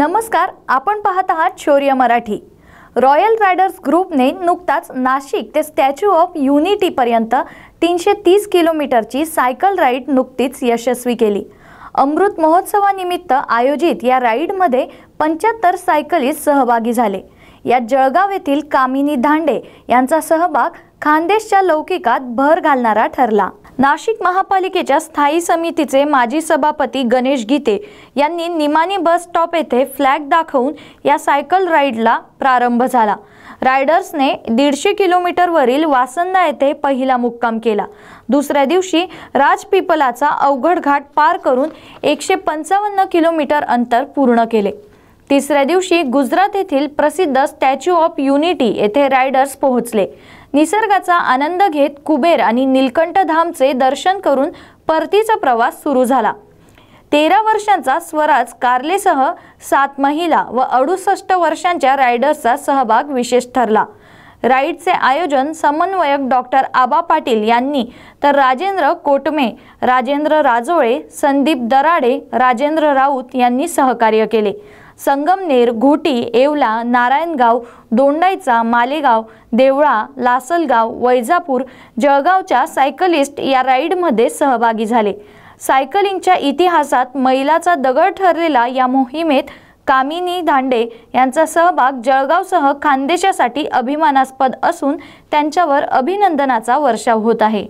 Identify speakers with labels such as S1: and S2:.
S1: नमस्कार आपण पाहत आहात शौर्य मराठी रॉयल रायडर्स ग्रुपने नुकताच नाशिक ते स्टॅच्यू ऑफ युनिटीपर्यंत तीनशे तीस किलोमीटरची सायकल राईड नुकतीच यशस्वी केली अमृत महोत्सवानिमित्त आयोजित या राईडमध्ये पंच्याहत्तर सायकलिस्ट सहभागी झाले यात जळगाव येथील कामिनी धांडे यांचा सहभाग खानदेशच्या लौकिकात भर घालणारा ठरला नाशिक महापालिकेच्या स्थायी समितीचे माजी सभापती गणेश गीते यांनी निमानी बस स्टॉप येथे फ्लॅग दाखवून या सायकल राईडला प्रारंभ झाला रायडर्सने दीडशे किलोमीटरवरील वासंदा येथे पहिला मुक्काम केला दुसऱ्या दिवशी राजपिपलाचा अवघड घाट पार करून एकशे पंचावन्न किलोमीटर अंतर पूर्ण केले तिसऱ्या दिवशी गुजरात येथील प्रसिद्ध स्टॅच्यू ऑफ युनिटी येथे रायडर्स पोहोचले निसर्गाचा आनंद घेत कुबेर आणि धामचे दर्शन करून परतीचा प्रवास सुरू झाला तेरा वर्षांचा स्वराज कार्लेसह सात महिला व अडुसष्ट वर्षांच्या रायडर्सचा सहभाग विशेष ठरला राईडचे आयोजन समन्वयक डॉक्टर आबा पाटील यांनी तर राजेंद्र कोटमे राजेंद्र राजोळे संदीप दराडे राजेंद्र राऊत यांनी सहकार्य केले संगमनेर घोटी येवला नारायणगाव दोंडाईचा मालेगाव देवळा लासलगाव वैजापूर जळगावच्या सायकलिस्ट या राईडमध्ये सहभागी झाले सायकलिंगच्या इतिहासात मैलाचा दगड ठरलेला या मोहिमेत कामिनी धांडे यांचा सहभाग जळगावसह खानदेशासाठी अभिमानास्पद असून त्यांच्यावर अभिनंदनाचा वर्षाव होत आहे